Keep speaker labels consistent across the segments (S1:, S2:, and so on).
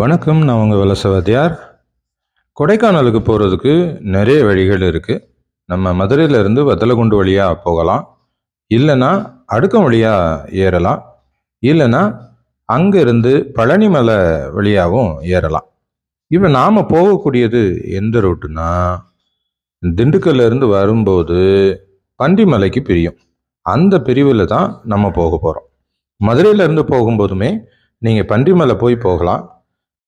S1: வணக்கம் நான் உங்கள் வலசவதியார் கொடைக்கானலுக்கு போகிறதுக்கு நிறைய வழிகள் இருக்குது நம்ம மதுரையிலேருந்து வத்தலகுண்டு வழியாக போகலாம் இல்லைன்னா அடுக்கம் வழியாக ஏறலாம் இல்லைன்னா அங்கேருந்து பழனிமலை வழியாகவும் ஏறலாம் இப்போ நாம் போகக்கூடியது எந்த ரூட்டுனா திண்டுக்கல்லேருந்து வரும்போது பண்டிமலைக்கு பிரியும் அந்த பிரிவில் தான் நம்ம போக போகிறோம் மதுரையிலேருந்து போகும்போதுமே நீங்கள் பண்டிமலை போய் போகலாம்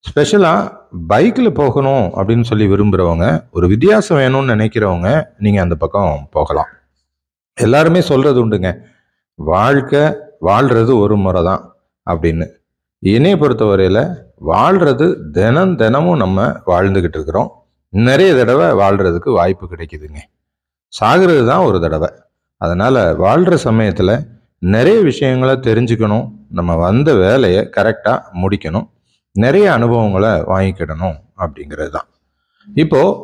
S1: ஸ்பெஷலாக பைக்கில் போகணும் அப்படின்னு சொல்லி விரும்புகிறவங்க ஒரு வித்தியாசம் வேணும்னு நினைக்கிறவங்க நீங்கள் அந்த பக்கம் போகலாம் எல்லாருமே சொல்கிறது உண்டுங்க வாழ்க்கை வாழ்கிறது ஒரு முறை தான் அப்படின்னு என்னையை பொறுத்தவரையில் வாழ்கிறது தினம் தினமும் நம்ம வாழ்ந்துக்கிட்டு இருக்கிறோம் நிறைய தடவை வாழ்கிறதுக்கு வாய்ப்பு கிடைக்குதுங்க சாகிறது தான் ஒரு தடவை அதனால் வாழ்கிற சமயத்தில் நிறைய விஷயங்களை தெரிஞ்சுக்கணும் நம்ம வந்த வேலையை கரெக்டாக முடிக்கணும் நிறைய அனுபவங்களை வாங்கிக்கிடணும் அப்படிங்கிறது தான் இப்போது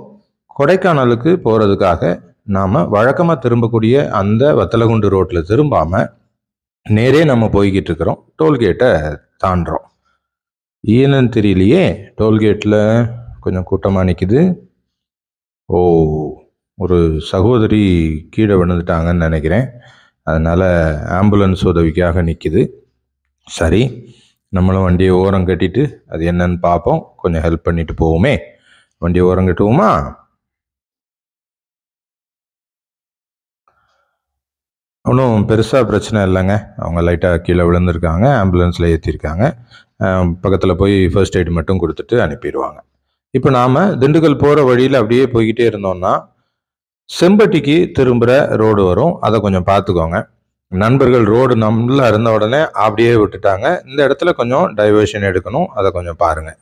S1: கொடைக்கானலுக்கு போகிறதுக்காக நாம் வழக்கமாக திரும்பக்கூடிய அந்த வத்தலகுண்டு ரோட்டில் திரும்பாமல் நேரே நம்ம போய்கிட்டு இருக்கிறோம் டோல்கேட்டை தாண்டுறோம் ஏன்னு தெரியலையே டோல்கேட்டில் கொஞ்சம் கூட்டமாக நிற்கிது ஓ ஒரு சகோதரி கீழே விழுந்துட்டாங்கன்னு நினைக்கிறேன் அதனால் ஆம்புலன்ஸ் உதவிக்காக நிற்கிது சரி நம்மளும் வண்டியை ஓரம் கட்டிட்டு அது என்னன்னு பார்ப்போம் கொஞ்சம் ஹெல்ப் பண்ணிட்டு போவோமே வண்டியை ஓரம் கட்டுவோமா ஒன்றும் பெருசாக பிரச்சனை இல்லைங்க அவங்க லைட்டாக கீழே விழுந்திருக்காங்க ஆம்புலன்ஸில் ஏற்றிருக்காங்க பக்கத்தில் போய் ஃபர்ஸ்ட் எய்டு மட்டும் கொடுத்துட்டு அனுப்பிடுவாங்க இப்போ நாம் திண்டுக்கல் போகிற வழியில் அப்படியே போய்கிட்டே இருந்தோம்னா செம்பட்டிக்கு திரும்புகிற ரோடு வரும் அதை கொஞ்சம் பார்த்துக்கோங்க நண்பர்கள் ரோடு நம்மளாக இருந்த உடனே அப்படியே விட்டுட்டாங்க இந்த இடத்துல கொஞ்சம் டைவர்ஷன் எடுக்கணும் அதை கொஞ்சம் பாருங்கள்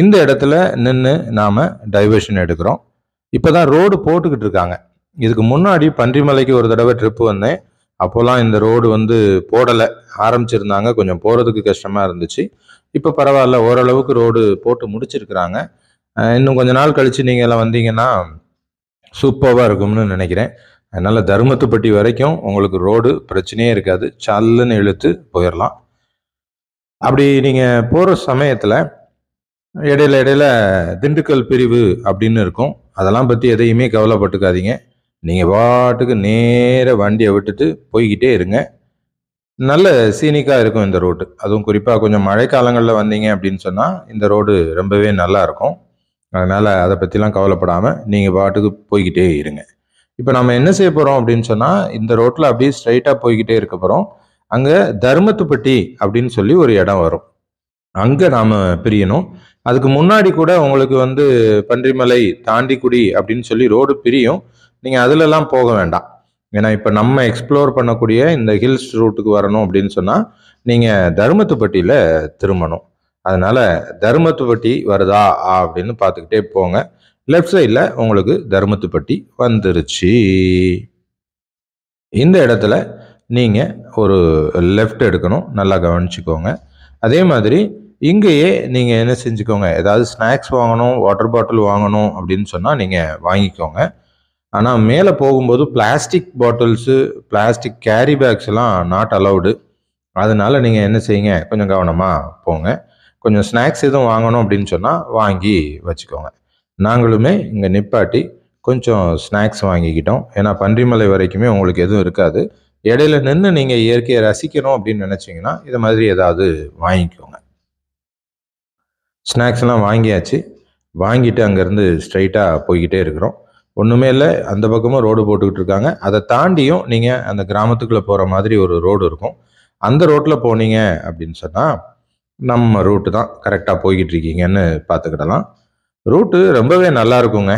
S1: இந்த இடத்துல நின்று நாம் டைவர்ஷன் எடுக்கிறோம் இப்போ தான் ரோடு போட்டுக்கிட்டு இருக்காங்க இதுக்கு முன்னாடி பன்றிமலைக்கு ஒரு தடவை ட்ரிப்பு வந்தேன் அப்போல்லாம் இந்த ரோடு வந்து போடலை ஆரம்பிச்சிருந்தாங்க கொஞ்சம் போகிறதுக்கு கஷ்டமாக இருந்துச்சு இப்போ பரவாயில்ல ஓரளவுக்கு ரோடு போட்டு முடிச்சிருக்கிறாங்க இன்னும் கொஞ்ச நாள் கழித்து நீங்கள் எல்லாம் வந்தீங்கன்னா சூப்பராக இருக்கும்னு நினைக்கிறேன் அதனால் தருமத்துப்பட்டி வரைக்கும் உங்களுக்கு ரோடு பிரச்சனையே இருக்காது சல்லுன்னு இழுத்து போயிடலாம் அப்படி நீங்கள் போகிற சமயத்தில் இடையில இடையில திண்டுக்கல் பிரிவு அப்படின்னு இருக்கும் அதெல்லாம் பற்றி எதையுமே கவலைப்பட்டுக்காதீங்க நீங்கள் பாட்டுக்கு நேர வண்டியை விட்டுட்டு போய்கிட்டே இருங்க நல்ல சீனிக்காக இருக்கும் இந்த ரோடு அதுவும் குறிப்பாக கொஞ்சம் மழைக்காலங்களில் வந்தீங்க அப்படின்னு சொன்னால் இந்த ரோடு ரொம்பவே நல்லா இருக்கும் அதனால் அதை பற்றிலாம் கவலைப்படாமல் நீங்கள் பாட்டுக்கு போய்கிட்டே இருங்க இப்போ நம்ம என்ன செய்ய போகிறோம் அப்படின்னு சொன்னால் இந்த ரோட்டில் அப்படியே ஸ்ட்ரைட்டாக போய்கிட்டே இருக்க போகிறோம் அங்கே தர்மத்துப்பட்டி அப்படின்னு சொல்லி ஒரு இடம் வரும் அங்கே நாம் பிரியணும் அதுக்கு முன்னாடி கூட உங்களுக்கு வந்து பன்றிமலை தாண்டிக்குடி அப்படின்னு சொல்லி ரோடு பிரியும் நீங்கள் அதிலெல்லாம் போக வேண்டாம் ஏன்னா இப்போ நம்ம எக்ஸ்ப்ளோர் பண்ணக்கூடிய இந்த ஹில்ஸ் ரூட்டுக்கு வரணும் அப்படின்னு சொன்னால் நீங்கள் தருமத்துப்பட்டியில் திரும்பணும் அதனால் தருமத்துப்பட்டி வருதா அப்படின்னு பார்த்துக்கிட்டே போங்க லெஃப்ட் சைடில் உங்களுக்கு தர்மத்துப்பட்டி வந்துருச்சு இந்த இடத்துல நீங்கள் ஒரு லெஃப்ட் எடுக்கணும் நல்லா கவனிச்சுக்கோங்க அதே மாதிரி இங்கேயே நீங்கள் என்ன செஞ்சுக்கோங்க ஏதாவது ஸ்நாக்ஸ் வாங்கணும் வாட்டர் பாட்டில் வாங்கணும் அப்படின்னு சொன்னால் நீங்கள் வாங்கிக்கோங்க ஆனால் மேலே போகும்போது plastic bottles plastic carry bags எல்லாம் நாட் அலவுடு அதனால் நீங்கள் என்ன செய்யுங்க கொஞ்சம் கவனமாக போங்க கொஞ்சம் ஸ்நாக்ஸ் எதுவும் வாங்கணும் அப்படின்னு சொன்னால் வாங்கி வச்சுக்கோங்க நாங்களுமே இங்கே நிப்பாட்டி கொஞ்சம் ஸ்நாக்ஸ் வாங்கிக்கிட்டோம் ஏன்னா பன்றிமலை வரைக்குமே உங்களுக்கு எதுவும் இருக்காது இடையில நின்று நீங்கள் இயற்கையை ரசிக்கணும் அப்படின்னு நினச்சிங்கன்னா இதை மாதிரி ஏதாவது வாங்கிக்கோங்க ஸ்நாக்ஸ்லாம் வாங்கியாச்சு வாங்கிட்டு அங்கேருந்து ஸ்ட்ரைட்டாக போய்கிட்டே இருக்கிறோம் ஒன்றுமே இல்லை அந்த பக்கமும் ரோடு போட்டுக்கிட்டு இருக்காங்க அதை தாண்டியும் நீங்கள் அந்த கிராமத்துக்குள்ளே போகிற மாதிரி ஒரு ரோடு இருக்கும் அந்த ரோட்டில் போனீங்க அப்படின்னு சொன்னால் நம்ம ரூட்டு தான் கரெக்டாக போய்கிட்டு இருக்கீங்கன்னு பார்த்துக்கிடலாம் ரூட்டு ரொம்பவே நல்லா இருக்குங்க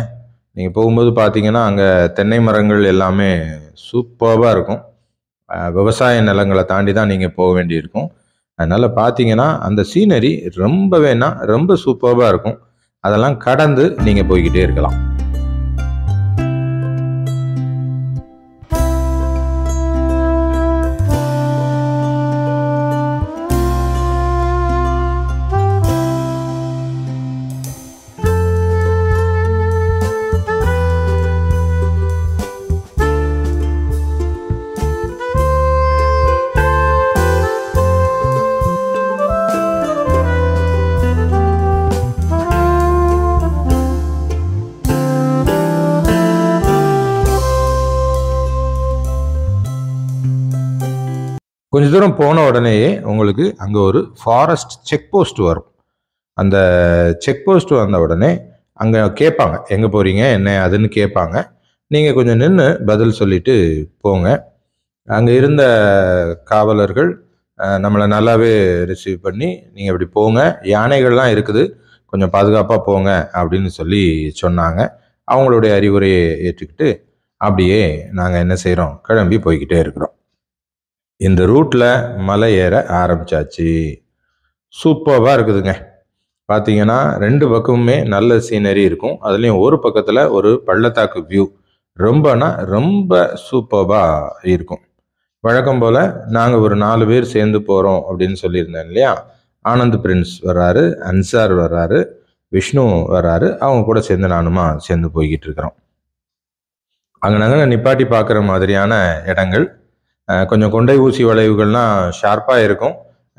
S1: நீங்கள் போகும்போது பார்த்தீங்கன்னா அங்கே தென்னை மரங்கள் எல்லாமே சூப்பராக இருக்கும் விவசாய நிலங்களை தாண்டி தான் நீங்கள் போக வேண்டியிருக்கும் அதனால் பார்த்தீங்கன்னா அந்த சீனரி ரொம்பவேனா ரொம்ப சூப்பராக இருக்கும் அதெல்லாம் கடந்து நீங்கள் போய்கிட்டே இருக்கலாம் கொஞ்ச தூரம் போன உடனேயே உங்களுக்கு அங்கே ஒரு ஃபாரஸ்ட் செக் போஸ்ட் வரும் அந்த செக் போஸ்ட் வந்த உடனே அங்கே கேட்பாங்க எங்கே போகிறீங்க என்ன அதுன்னு கேட்பாங்க நீங்கள் கொஞ்சம் நின்று பதில் சொல்லிட்டு போங்க அங்கே இருந்த காவலர்கள் நம்மளை நல்லாவே ரிசீவ் பண்ணி நீங்கள் இப்படி போங்க யானைகள்லாம் இருக்குது கொஞ்சம் பாதுகாப்பாக போங்க அப்படின்னு சொல்லி சொன்னாங்க அவங்களுடைய அறிவுரையை ஏற்றுக்கிட்டு அப்படியே நாங்கள் என்ன செய்கிறோம் கிளம்பி போய்கிட்டே இருக்கிறோம் இந்த ரூட்டில் மலை ஏற ஆரம்பித்தாச்சு சூப்பராக இருக்குதுங்க பார்த்தீங்கன்னா ரெண்டு பக்கமுமே நல்ல சீனரி இருக்கும் அதுலேயும் ஒரு பக்கத்தில் ஒரு பள்ளத்தாக்கு வியூ ரொம்பனா ரொம்ப சூப்பராக இருக்கும் வழக்கம் போல் நாங்கள் ஒரு நாலு பேர் சேர்ந்து போகிறோம் அப்படின்னு சொல்லியிருந்தேன் இல்லையா ஆனந்த் பிரின்ஸ் வர்றாரு அன்சார் வர்றாரு விஷ்ணு வர்றாரு அவங்க கூட சேர்ந்து நானுமா சேர்ந்து போய்கிட்டு இருக்கிறோம் அங்கே நாங்கள் நிப்பாட்டி பார்க்குற மாதிரியான இடங்கள் கொஞ்சம் கொண்டை ஊசி வளைவுகள்லாம் ஷார்ப்பாக இருக்கும்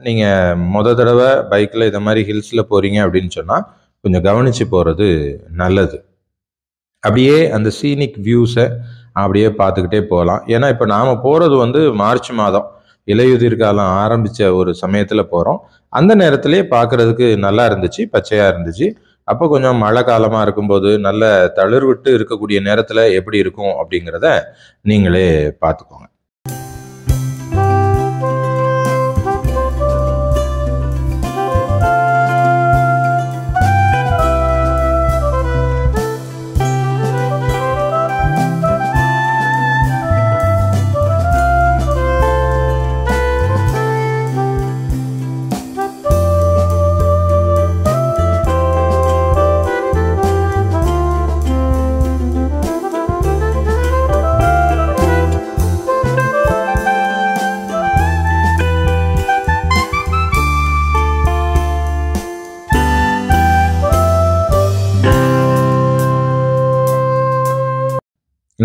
S1: நீங்கள் மொத தடவை பைக்கில் இதை மாதிரி ஹில்ஸில் போகிறீங்க அப்படின்னு சொன்னால் கொஞ்சம் கவனித்து போகிறது நல்லது அப்படியே அந்த சீனிக் வியூஸை அப்படியே பார்த்துக்கிட்டே போகலாம் ஏன்னா இப்போ நாம் போகிறது வந்து மார்ச் மாதம் இலையுதிர் காலம் ஆரம்பித்த ஒரு சமயத்தில் போகிறோம் அந்த நேரத்திலே பார்க்குறதுக்கு நல்லா இருந்துச்சு பச்சையாக இருந்துச்சு அப்போ கொஞ்சம் மழை காலமாக இருக்கும்போது நல்ல தளிர்விட்டு இருக்கக்கூடிய நேரத்தில் எப்படி இருக்கும் அப்படிங்கிறத நீங்களே பார்த்துக்கோங்க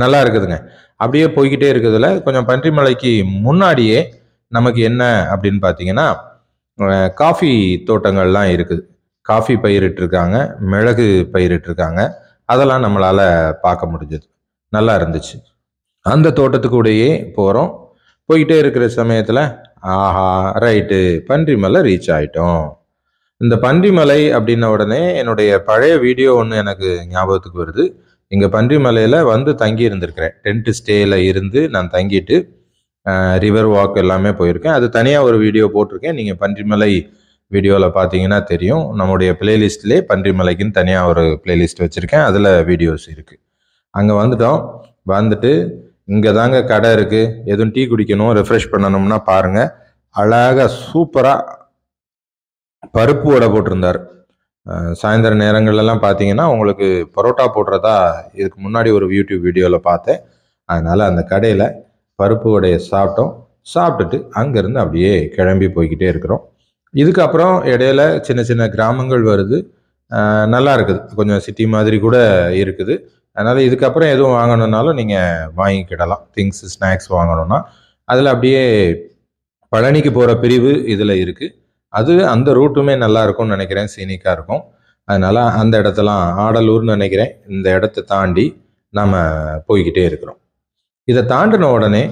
S1: நல்லா இருக்குதுங்க அப்படியே போய்கிட்டே இருக்கிறதுல கொஞ்சம் பன்றிமலைக்கு முன்னாடியே நமக்கு என்ன அப்படின்னு பார்த்தீங்கன்னா காஃபி தோட்டங்கள்லாம் இருக்குது காஃபி பயிரிட்டிருக்காங்க மிளகு பயிரிட்டிருக்காங்க அதெல்லாம் நம்மளால் பார்க்க முடிஞ்சது நல்லா இருந்துச்சு அந்த தோட்டத்துக்கூடையே போகிறோம் போய்கிட்டே இருக்கிற சமயத்தில் ஆஹா ரைட்டு பன்றிமலை ரீச் ஆகிட்டோம் இந்த பன்றிமலை அப்படின்ன உடனே என்னுடைய பழைய வீடியோ ஒன்று எனக்கு ஞாபகத்துக்கு வருது இங்கே மலையில் வந்து தங்கி இருந்திருக்கிறேன் டென்ட் ஸ்டேயில் இருந்து நான் தங்கிட்டு ரிவர் வாக் எல்லாமே போயிருக்கேன் அது தனியாக ஒரு வீடியோ போட்டிருக்கேன் நீங்கள் பன்றிமலை வீடியோவில் பார்த்தீங்கன்னா தெரியும் நம்முடைய பிளேலிஸ்ட்லேயே பன்றிமலைக்குன்னு தனியாக ஒரு பிளேலிஸ்ட் வச்சுருக்கேன் அதில் வீடியோஸ் இருக்குது அங்கே வந்துட்டோம் வந்துட்டு இங்கே தாங்க கடை இருக்குது எதுவும் டீ குடிக்கணும் ரெஃப்ரெஷ் பண்ணணும்னா பாருங்கள் அழகாக சூப்பராக பருப்பு வடை போட்டிருந்தார் சாயந்தர நேரங்கள்லாம் பார்த்தீங்கன்னா உங்களுக்கு பரோட்டா போடுறதா இதுக்கு முன்னாடி ஒரு யூடியூப் வீடியோவில் பார்த்தேன் அதனால் அந்த கடையில் பருப்பு வடையை சாப்பிட்டோம் சாப்பிட்டுட்டு அங்கேருந்து அப்படியே கிளம்பி போய்கிட்டே இருக்கிறோம் இதுக்கப்புறம் இடையில சின்ன சின்ன கிராமங்கள் வருது நல்லா இருக்குது கொஞ்சம் சிட்டி மாதிரி கூட இருக்குது அதனால் இதுக்கப்புறம் எதுவும் வாங்கணுன்னாலும் நீங்கள் வாங்கிக்கிடலாம் திங்ஸ் ஸ்நாக்ஸ் வாங்கணும்னா அதில் அப்படியே பழனிக்கு போகிற பிரிவு இதில் இருக்குது அது அந்த ரூட்டுமே நல்லா இருக்கும்னு நினைக்கிறேன் சீனிக்காக இருக்கும் அதனால் அந்த இடத்தெல்லாம் ஆடலூர்னு நினைக்கிறேன் இந்த இடத்த தாண்டி நாம் போய்கிட்டே இருக்கிறோம் இதை தாண்டின உடனே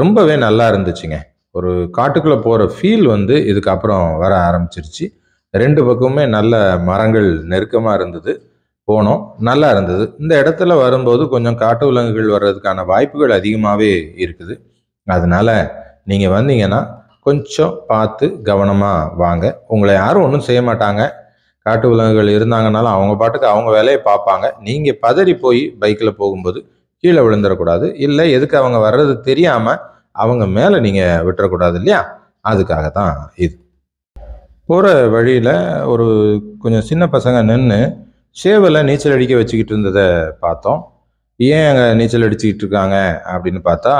S1: ரொம்பவே நல்லா இருந்துச்சுங்க ஒரு காட்டுக்குள்ளே போகிற ஃபீல் வந்து இதுக்கப்புறம் வர ஆரம்பிச்சிருச்சு ரெண்டு பக்கமுமே நல்ல மரங்கள் நெருக்கமாக இருந்தது போனோம் நல்லா இருந்தது இந்த இடத்துல வரும்போது கொஞ்சம் காட்டு விலங்குகள் வர்றதுக்கான வாய்ப்புகள் அதிகமாகவே இருக்குது அதனால் நீங்கள் வந்தீங்கன்னா கொஞ்சம் பார்த்து கவனமாக வாங்க உங்களை யாரும் ஒன்றும் செய்ய மாட்டாங்க காட்டு விலங்குகள் இருந்தாங்கனாலும் அவங்க பாட்டுக்கு அவங்க வேலையை பார்ப்பாங்க நீங்கள் பதறி போய் பைக்கில் போகும்போது கீழே விழுந்துடக்கூடாது இல்லை எதுக்கு அவங்க வர்றது தெரியாமல் அவங்க மேலே நீங்கள் விட்டுறக்கூடாது இல்லையா அதுக்காக தான் இது போகிற வழியில் ஒரு கொஞ்சம் சின்ன பசங்க நின்று சேவலை நீச்சல் அடிக்க வச்சுக்கிட்டு இருந்ததை பார்த்தோம் ஏன் அங்கே நீச்சல் அடிச்சுக்கிட்டு இருக்காங்க அப்படின்னு பார்த்தா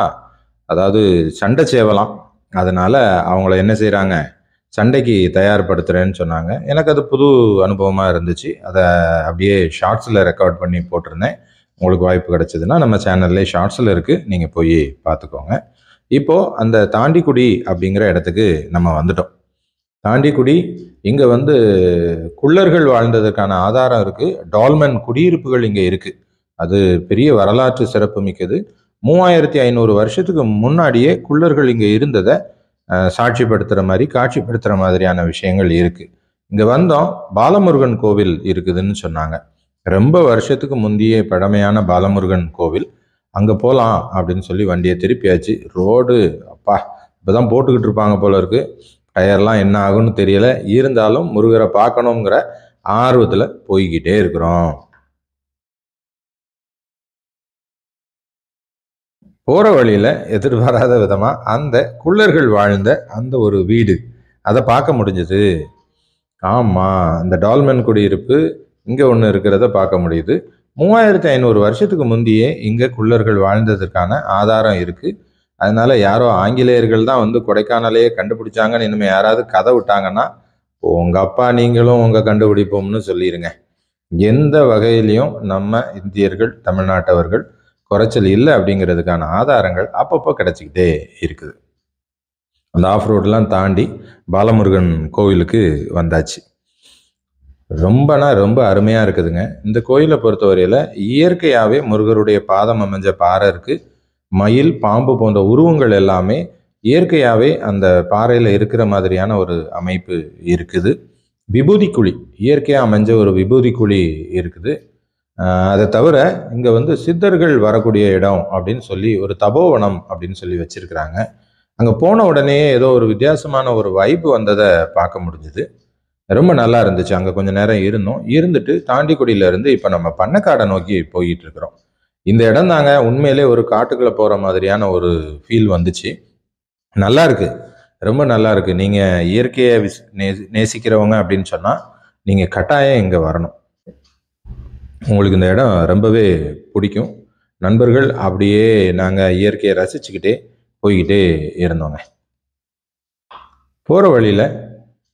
S1: அதாவது சண்டை சேவலாம் அதனால் அவங்கள என்ன செய்கிறாங்க சண்டைக்கு தயார்படுத்துகிறேன்னு சொன்னாங்க எனக்கு அது புது அனுபவமாக இருந்துச்சு அதை அப்படியே ஷார்ட்ஸில் ரெக்கார்ட் பண்ணி போட்டிருந்தேன் உங்களுக்கு வாய்ப்பு கிடச்சிதுன்னா நம்ம சேனல்லே ஷார்ட்ஸில் இருக்குது நீங்கள் போய் பார்த்துக்கோங்க இப்போது அந்த தாண்டிக்குடி அப்படிங்கிற இடத்துக்கு நம்ம வந்துட்டோம் தாண்டிக்குடி இங்கே வந்து குள்ளர்கள் வாழ்ந்ததுக்கான ஆதாரம் இருக்குது டால்மன் குடியிருப்புகள் இங்கே இருக்குது அது பெரிய வரலாற்று சிறப்பு மிக்கது மூவாயிரத்தி ஐநூறு வருஷத்துக்கு முன்னாடியே குள்ளர்கள் இங்கே இருந்ததை சாட்சிப்படுத்துகிற மாதிரி காட்சிப்படுத்துகிற மாதிரியான விஷயங்கள் இருக்குது இங்கே வந்தோம் பாலமுருகன் கோவில் இருக்குதுன்னு சொன்னாங்க ரொம்ப வருஷத்துக்கு முந்தைய பழமையான பாலமுருகன் கோவில் அங்கே போகலாம் அப்படின்னு சொல்லி வண்டியை திருப்பியாச்சு ரோடு அப்பா இப்போ தான் போட்டுக்கிட்டு இருப்பாங்க போல இருக்குது டயர்லாம் என்ன ஆகும்னு தெரியலை இருந்தாலும் முருகரை பார்க்கணுங்கிற ஆர்வத்தில் போய்கிட்டே இருக்கிறோம் போகிற வழியில் எதிர்பாராத விதமாக அந்த குள்ளர்கள் வாழ்ந்த அந்த ஒரு வீடு அதை பார்க்க முடிஞ்சது ஆமாம் அந்த டால்மன் குடியிருப்பு இங்கே ஒன்று இருக்கிறத பார்க்க முடியுது மூவாயிரத்தி ஐநூறு வருஷத்துக்கு முந்தையே இங்கே குள்ளர்கள் வாழ்ந்ததற்கான ஆதாரம் இருக்குது அதனால் யாரோ ஆங்கிலேயர்கள் தான் வந்து கொடைக்கானலையே கண்டுபிடிச்சாங்கன்னு இனிமேல் யாராவது கதை விட்டாங்கன்னா உங்கள் அப்பா நீங்களும் உங்கள் கண்டுபிடிப்போம்னு சொல்லிடுங்க எந்த வகையிலையும் நம்ம இந்தியர்கள் தமிழ்நாட்டவர்கள் குறைச்சல் இல்லை அப்படிங்கிறதுக்கான ஆதாரங்கள் அப்பப்போ கிடச்சிக்கிட்டே இருக்குது அந்த ஆஃப் ரோடெலாம் தாண்டி பாலமுருகன் கோவிலுக்கு வந்தாச்சு ரொம்பனா ரொம்ப அருமையாக இருக்குதுங்க இந்த கோயிலை பொறுத்தவரையில் இயற்கையாகவே முருகருடைய பாதம் அமைஞ்ச பாறை இருக்குது மயில் பாம்பு போன்ற உருவங்கள் எல்லாமே இயற்கையாகவே அந்த பாறையில் இருக்கிற மாதிரியான ஒரு அமைப்பு இருக்குது விபூதி குழி இயற்கையாக அமைஞ்ச ஒரு விபூதி குழி இருக்குது அதை தவிர இங்கே வந்து சித்தர்கள் வரக்கூடிய இடம் அப்படின்னு சொல்லி ஒரு தபோவனம் அப்படின்னு சொல்லி வச்சுருக்கிறாங்க அங்கே போன உடனே ஏதோ ஒரு வித்தியாசமான ஒரு வைப்பு வந்ததை பார்க்க முடிஞ்சுது ரொம்ப நல்லா இருந்துச்சு அங்கே கொஞ்சம் நேரம் இருந்தோம் இருந்துட்டு தாண்டிக்குடியிலேருந்து இப்போ நம்ம பண்ணக்காடை நோக்கி போயிட்டு இருக்கிறோம் இந்த இடம் தாங்க உண்மையிலே ஒரு காட்டுக்குள்ளே போகிற மாதிரியான ஒரு ஃபீல் வந்துச்சு நல்லா இருக்கு ரொம்ப நல்லா இருக்கு நீங்கள் இயற்கையை நேசிக்கிறவங்க அப்படின்னு சொன்னால் நீங்கள் கட்டாயம் இங்கே வரணும் உங்களுக்கு இந்த இடம் ரொம்பவே பிடிக்கும் நண்பர்கள் அப்படியே நாங்கள் இயற்கையை ரசிச்சுக்கிட்டே போய்கிட்டே இருந்தோங்க போகிற வழியில்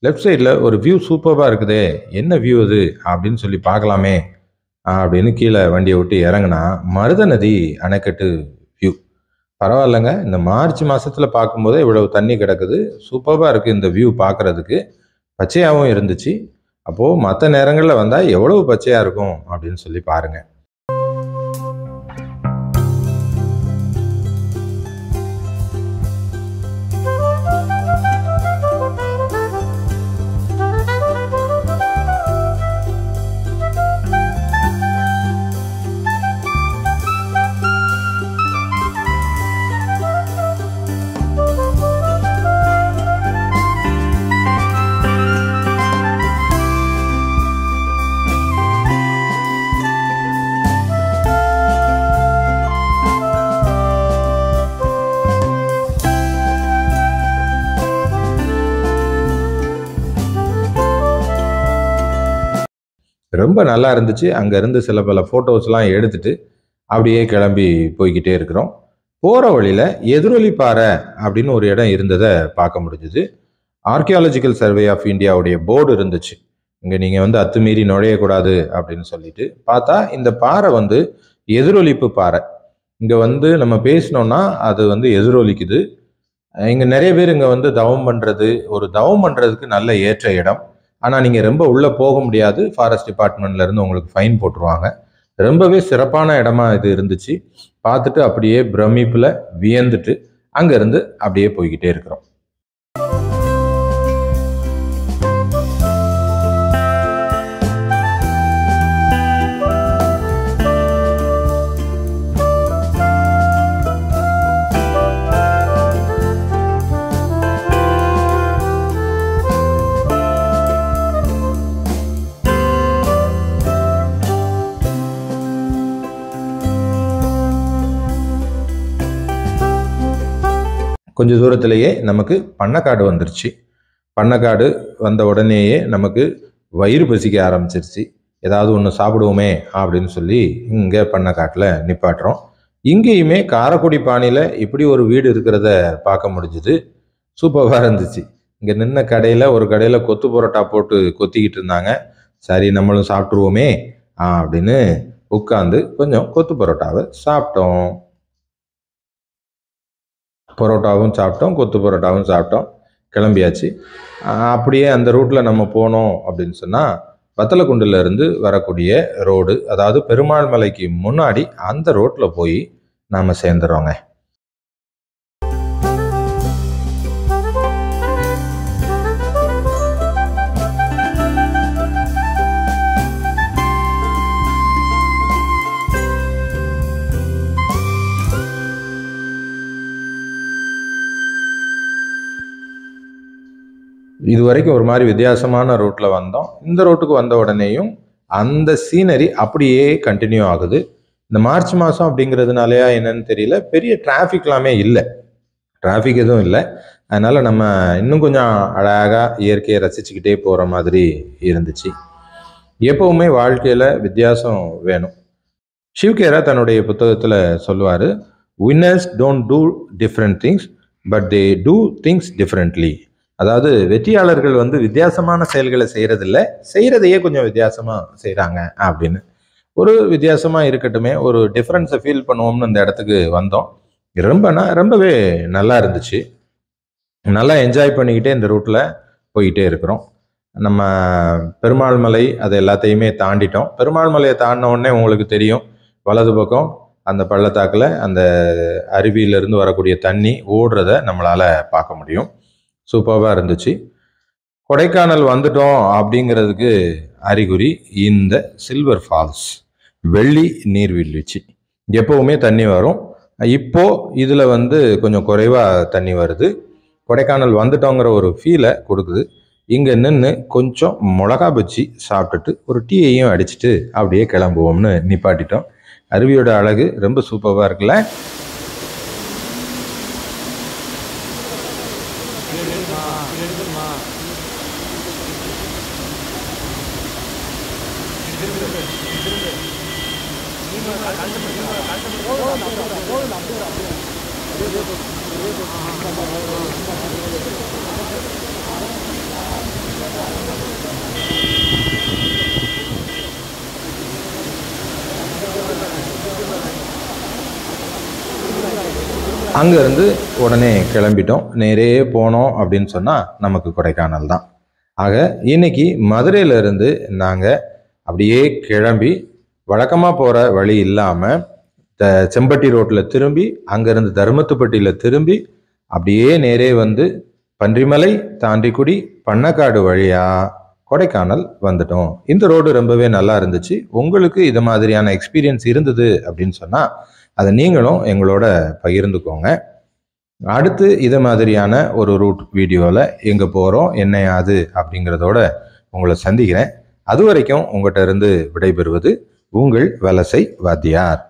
S1: லெஃப்ட் சைடில் ஒரு வியூ சூப்பராக இருக்குதே என்ன வியூ இது அப்படின்னு சொல்லி பார்க்கலாமே அப்படின்னு கீழே வண்டியை விட்டு இறங்கினா மருத நதி அணைக்கட்டு வியூ பரவாயில்லைங்க இந்த மார்ச் மாதத்தில் பார்க்கும்போதே இவ்வளவு தண்ணி கிடக்குது சூப்பராக இருக்குது இந்த வியூ பார்க்குறதுக்கு பச்சையாகவும் இருந்துச்சு அப்போது மற்ற நேரங்களில் வந்தால் எவ்வளவு பச்சையாக இருக்கும் அப்படின்னு சொல்லி பாருங்கள் ரொம்ப நல்லா இருந்துச்சு அங்கேருந்து சில பல ஃபோட்டோஸ்லாம் எடுத்துகிட்டு அப்படியே கிளம்பி போய்கிட்டே இருக்கிறோம் போகிற வழியில் எதிரொலி பாறை அப்படின்னு ஒரு இடம் இருந்ததை பார்க்க முடிஞ்சுது ஆர்கியாலஜிக்கல் சர்வே ஆஃப் இந்தியாவுடைய போர்டு இருந்துச்சு இங்கே நீங்கள் வந்து அத்துமீறி நுழையக்கூடாது அப்படின்னு சொல்லிட்டு பார்த்தா இந்த பாறை வந்து எதிரொலிப்பு பாறை இங்கே வந்து நம்ம பேசினோன்னா அது வந்து எதிரொலிக்குது இங்கே நிறைய பேர் இங்கே வந்து தவம் பண்ணுறது ஒரு தவம் பண்ணுறதுக்கு நல்ல ஏற்ற இடம் ஆனால் நீங்கள் ரொம்ப உள்ளே போக முடியாது ஃபாரஸ்ட் டிபார்ட்மெண்ட்லேருந்து உங்களுக்கு ஃபைன் போட்டுருவாங்க ரொம்பவே சிறப்பான இடமா இது இருந்துச்சு பார்த்துட்டு அப்படியே பிரமிப்பில் வியந்துட்டு அங்கேருந்து அப்படியே போய்கிட்டே இருக்கிறோம் கொஞ்சம் தூரத்திலேயே நமக்கு பண்ணக்காடு வந்துருச்சு பண்ணக்காடு வந்த உடனேயே நமக்கு வயிறு பசிக்க ஆரம்பிச்சிருச்சு ஏதாவது ஒன்று சாப்பிடுவோமே அப்படின்னு சொல்லி இங்கே பண்ணக்காட்டில் நிப்பாட்டுறோம் இங்கேயுமே காரக்குடி பாணியில் இப்படி ஒரு வீடு இருக்கிறத பார்க்க முடிஞ்சுது சூப்பராக இருந்துச்சு இங்கே நின்ன கடையில் ஒரு கடையில் கொத்து பரோட்டா போட்டு கொத்திக்கிட்டு இருந்தாங்க சரி நம்மளும் சாப்பிட்ருவோமே அப்படின்னு உட்காந்து கொஞ்சம் கொத்து பரோட்டாவை சாப்பிட்டோம் பரோட்டாவும் சாப்பிட்டோம் கொத்து பரோட்டாவும் சாப்பிட்டோம் கிளம்பியாச்சு அப்படியே அந்த ரூட்டில் நம்ம போனோம் அப்படின்னு சொன்னால் வத்தலக்குண்டிலேருந்து வரக்கூடிய ரோடு அதாவது பெருமாள் மலைக்கு முன்னாடி அந்த ரோட்டில் போய் நாம் சேர்ந்துடுறோங்க இது வரைக்கும் ஒரு மாதிரி வித்தியாசமான ரோட்டில் வந்தோம் இந்த ரோட்டுக்கு வந்த உடனேயும் அந்த சீனரி அப்படியே கண்டினியூ ஆகுது இந்த மார்ச் மாதம் அப்படிங்கிறதுனாலயா என்னன்னு தெரியல பெரிய டிராஃபிக்லாமே இல்லை டிராஃபிக் எதுவும் இல்லை அதனால் நம்ம இன்னும் கொஞ்சம் அழகாக இயற்கையை ரசிச்சுக்கிட்டே போகிற மாதிரி இருந்துச்சு எப்போவுமே வாழ்க்கையில் வித்தியாசம் வேணும் ஷிவ்கேரா தன்னுடைய புத்தகத்தில் சொல்லுவார் winners don't do different things but they do things differently அதாவது வெற்றியாளர்கள் வந்து வித்தியாசமான செயல்களை இல்லை செய்கிறதையே கொஞ்சம் வித்தியாசமாக செய்கிறாங்க அப்படின்னு ஒரு வித்தியாசமாக இருக்கட்டுமே ஒரு டிஃப்ரென்ஸை ஃபீல் பண்ணுவோம்னு இந்த இடத்துக்கு வந்தோம் ரொம்பனா ரொம்பவே நல்லா இருந்துச்சு நல்லா என்ஜாய் பண்ணிக்கிட்டே இந்த ரூட்டில் போயிட்டே இருக்கிறோம் நம்ம பெருமாள் மலை அது எல்லாத்தையுமே தாண்டிட்டோம் பெருமாள் மலையை தாண்டின உடனே உங்களுக்கு தெரியும் வலது பக்கம் அந்த பள்ளத்தாக்கில் அந்த அருவியிலிருந்து வரக்கூடிய தண்ணி ஓடுறத நம்மளால் பார்க்க முடியும் சூப்பராக இருந்துச்சு கொடைக்கானல் வந்துட்டோம் அப்படிங்கிறதுக்கு அறிகுறி இந்த சில்வர் ஃபால்ஸ் வெள்ளி நீர்வீழ்ச்சி எப்போவுமே தண்ணி வரும் இப்போது இதில் வந்து கொஞ்சம் குறைவாக தண்ணி வருது கொடைக்கானல் வந்துட்டோங்கிற ஒரு ஃபீலை கொடுக்குது இங்கே நின்று கொஞ்சம் மிளகா பஜ்ஜி சாப்பிட்டுட்டு ஒரு டீயையும் அடிச்சுட்டு அப்படியே கிளம்புவோம்னு நிப்பாட்டிட்டோம் அருவியோட அழகு ரொம்ப சூப்பராக இருக்குல்ல அங்கேருந்து உடனே கிளம்பிட்டோம் நேரே போனோம் அப்படின்னு சொன்னால் நமக்கு கொடைக்கானல் தான் ஆக இன்னைக்கு மதுரையிலேருந்து நாங்கள் அப்படியே கிளம்பி வழக்கமாக போகிற வழி இல்லாமல் செம்பட்டி ரோட்டில் திரும்பி அங்கேருந்து தருமத்துப்பட்டியில் திரும்பி அப்படியே நேரே வந்து பன்றிமலை தாண்டிக்குடி பண்ணக்காடு வழியாக கொடைக்கானல் வந்துட்டோம் இந்த ரோடு ரொம்பவே நல்லா இருந்துச்சு உங்களுக்கு இது மாதிரியான எக்ஸ்பீரியன்ஸ் இருந்தது அப்படின்னு சொன்னால் அதை நீங்களும் எங்களோட பகிர்ந்துக்கோங்க அடுத்து இது மாதிரியான ஒரு ரூட் வீடியோவில் எங்கே போகிறோம் என்னையாது அப்படிங்கிறதோட உங்களை சந்திக்கிறேன் அது வரைக்கும் உங்கள்கிட்ட இருந்து விடைபெறுவது உங்கள் வலசை வாத்தியார்